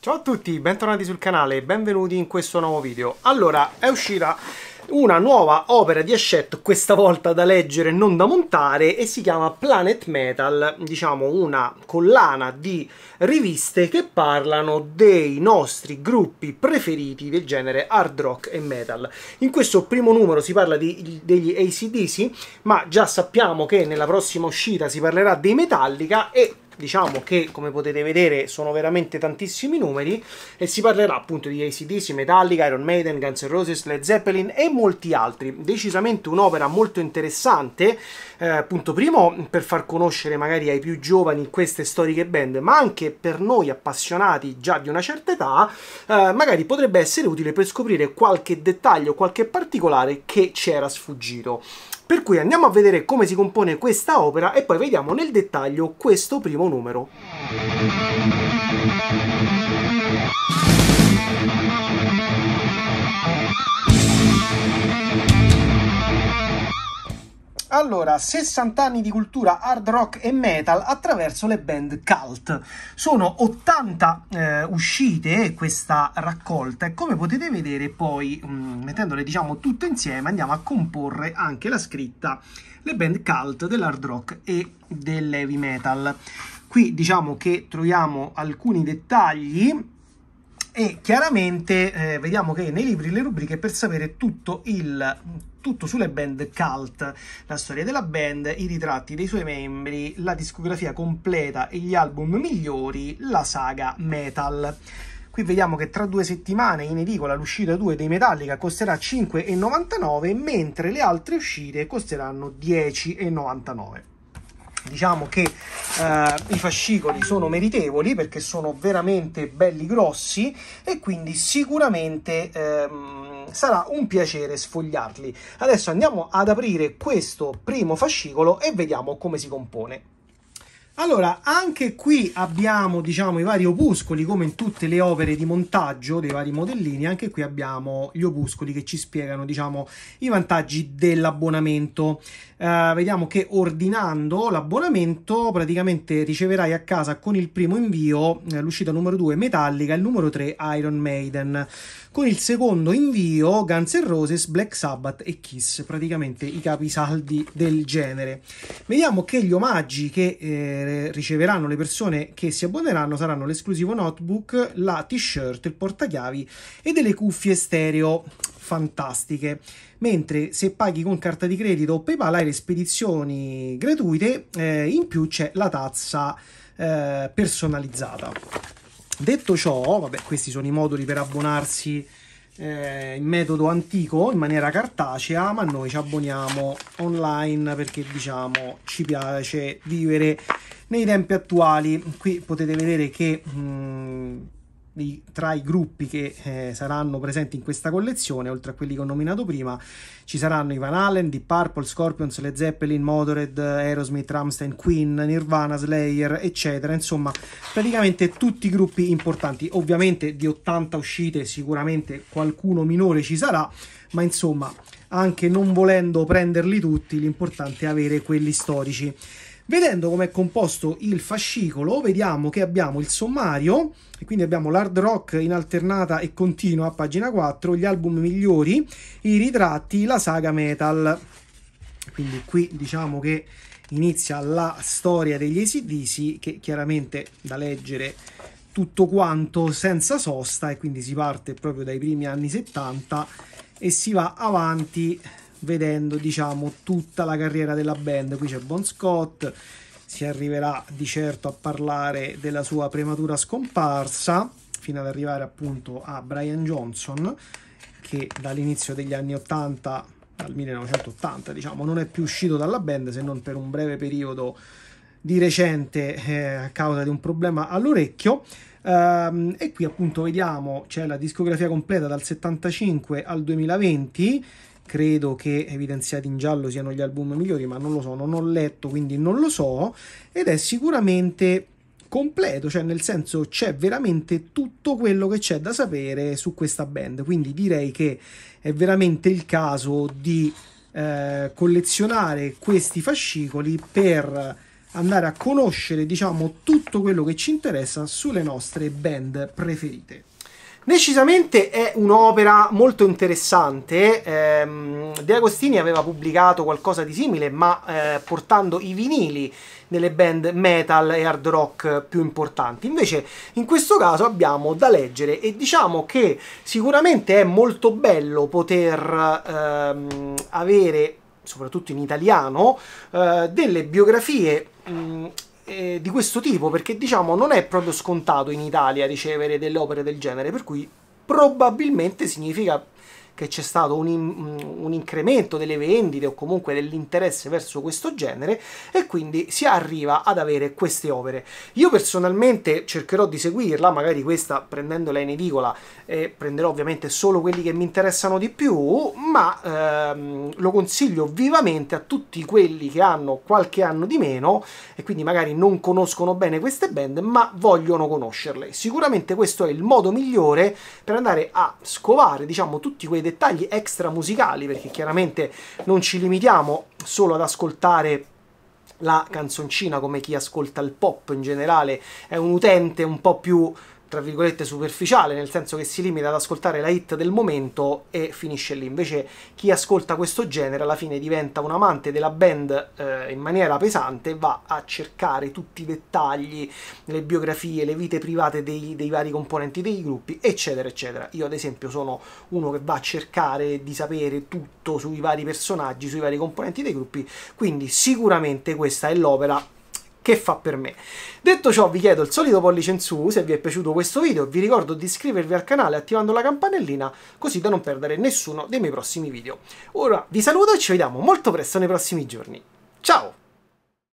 Ciao a tutti, bentornati sul canale e benvenuti in questo nuovo video. Allora, è uscita una nuova opera di Escetto, questa volta da leggere e non da montare, e si chiama Planet Metal, diciamo una collana di riviste che parlano dei nostri gruppi preferiti del genere hard rock e metal. In questo primo numero si parla di, degli ACDC, ma già sappiamo che nella prossima uscita si parlerà dei Metallica e diciamo che come potete vedere sono veramente tantissimi numeri e si parlerà appunto di ACDC, Metallica, Iron Maiden, Guns N' Roses, Led Zeppelin e molti altri. Decisamente un'opera molto interessante, eh, punto primo per far conoscere magari ai più giovani queste storiche band, ma anche per noi appassionati già di una certa età, eh, magari potrebbe essere utile per scoprire qualche dettaglio, qualche particolare che c'era sfuggito. Per cui andiamo a vedere come si compone questa opera e poi vediamo nel dettaglio questo primo numero. Allora, 60 anni di cultura hard rock e metal attraverso le band cult. Sono 80 eh, uscite questa raccolta e come potete vedere poi, mh, mm, mettendole diciamo tutte insieme, andiamo a comporre anche la scritta le band cult dell'hard rock e dell'heavy metal. Qui diciamo che troviamo alcuni dettagli e chiaramente eh, vediamo che nei libri le rubriche per sapere tutto, il, tutto sulle band cult, la storia della band, i ritratti dei suoi membri, la discografia completa e gli album migliori, la saga metal. Qui vediamo che tra due settimane in edicola l'uscita 2 dei Metallica costerà 5,99 mentre le altre uscite costeranno 10,99. Diciamo che eh, i fascicoli sono meritevoli perché sono veramente belli grossi e quindi sicuramente ehm, sarà un piacere sfogliarli. Adesso andiamo ad aprire questo primo fascicolo e vediamo come si compone. Allora, anche qui abbiamo diciamo, i vari opuscoli, come in tutte le opere di montaggio dei vari modellini, anche qui abbiamo gli opuscoli che ci spiegano diciamo, i vantaggi dell'abbonamento. Eh, vediamo che ordinando l'abbonamento praticamente riceverai a casa con il primo invio eh, l'uscita numero 2 Metallica e il numero 3 Iron Maiden, con il secondo invio Guns N' Roses, Black Sabbath e Kiss, praticamente i capisaldi del genere. Vediamo che gli omaggi che... Eh, riceveranno le persone che si abboneranno saranno l'esclusivo notebook, la t-shirt, il portachiavi e delle cuffie stereo fantastiche. Mentre se paghi con carta di credito o PayPal hai le spedizioni gratuite, eh, in più c'è la tazza eh, personalizzata. Detto ciò, vabbè, questi sono i moduli per abbonarsi eh, in metodo antico, in maniera cartacea, ma noi ci abboniamo online perché diciamo ci piace vivere nei tempi attuali. Qui potete vedere che... Mh, mm, tra i gruppi che eh, saranno presenti in questa collezione, oltre a quelli che ho nominato prima, ci saranno i Van Allen, Deep Purple, Scorpions, Led Zeppelin, Motored, Aerosmith, Ramstein, Queen, Nirvana, Slayer, eccetera. Insomma, praticamente tutti i gruppi importanti. Ovviamente di 80 uscite sicuramente qualcuno minore ci sarà, ma insomma, anche non volendo prenderli tutti, l'importante è avere quelli storici. Vedendo com'è composto il fascicolo, vediamo che abbiamo il sommario, e quindi abbiamo l'hard rock in alternata e continua a pagina 4, gli album migliori, i ritratti, la saga metal. Quindi qui diciamo che inizia la storia degli ACDC che chiaramente da leggere tutto quanto senza sosta e quindi si parte proprio dai primi anni 70 e si va avanti vedendo diciamo tutta la carriera della band. Qui c'è Bon Scott, si arriverà di certo a parlare della sua prematura scomparsa, fino ad arrivare appunto a Brian Johnson, che dall'inizio degli anni 80, dal 1980 diciamo, non è più uscito dalla band se non per un breve periodo di recente eh, a causa di un problema all'orecchio. Um, e qui appunto vediamo c'è la discografia completa dal 75 al 2020 credo che evidenziati in giallo siano gli album migliori, ma non lo so, non ho letto, quindi non lo so, ed è sicuramente completo, cioè nel senso c'è veramente tutto quello che c'è da sapere su questa band, quindi direi che è veramente il caso di eh, collezionare questi fascicoli per andare a conoscere, diciamo, tutto quello che ci interessa sulle nostre band preferite. Decisamente è un'opera molto interessante, ehm, De Agostini aveva pubblicato qualcosa di simile ma eh, portando i vinili nelle band metal e hard rock più importanti. Invece in questo caso abbiamo da leggere e diciamo che sicuramente è molto bello poter ehm, avere, soprattutto in italiano, eh, delle biografie eh, di questo tipo, perché diciamo non è proprio scontato in Italia ricevere delle opere del genere, per cui probabilmente significa che c'è stato un, un incremento delle vendite o comunque dell'interesse verso questo genere e quindi si arriva ad avere queste opere. Io personalmente cercherò di seguirla, magari questa prendendola in edicola eh, prenderò ovviamente solo quelli che mi interessano di più, ma ehm, lo consiglio vivamente a tutti quelli che hanno qualche anno di meno e quindi magari non conoscono bene queste band, ma vogliono conoscerle. Sicuramente questo è il modo migliore per andare a scovare, diciamo, tutti quei dettagli extra musicali, perché chiaramente non ci limitiamo solo ad ascoltare la canzoncina come chi ascolta il pop in generale, è un utente un po' più tra virgolette superficiale, nel senso che si limita ad ascoltare la hit del momento e finisce lì. Invece chi ascolta questo genere alla fine diventa un amante della band eh, in maniera pesante, va a cercare tutti i dettagli, le biografie, le vite private dei, dei vari componenti dei gruppi, eccetera, eccetera. Io ad esempio sono uno che va a cercare di sapere tutto sui vari personaggi, sui vari componenti dei gruppi, quindi sicuramente questa è l'opera che fa per me. Detto ciò vi chiedo il solito pollice in su se vi è piaciuto questo video, vi ricordo di iscrivervi al canale attivando la campanellina così da non perdere nessuno dei miei prossimi video. Ora vi saluto e ci vediamo molto presto nei prossimi giorni. Ciao!